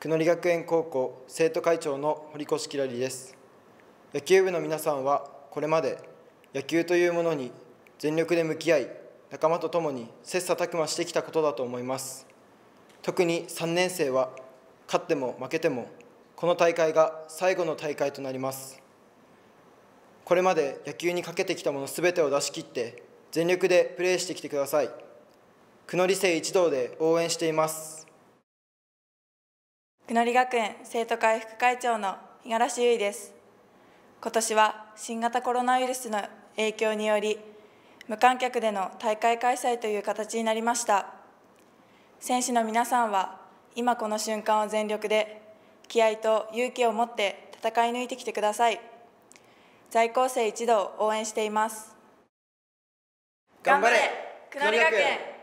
久野学園高校生徒会長の堀越きらりです野球部の皆さんはこれまで野球というものに全力で向き合い仲間と共に切磋琢磨してきたことだと思います特に3年生は勝っても負けてもこの大会が最後の大会となりますこれまで野球にかけてきたもの全てを出し切って全力でプレーしてきてください久野理性一同で応援しています久成学園生徒会副会長の五十嵐優衣です今年は新型コロナウイルスの影響により無観客での大会開催という形になりました選手の皆さんは今この瞬間を全力で気合と勇気を持って戦い抜いてきてください在校生一同応援しています頑張れ久成学園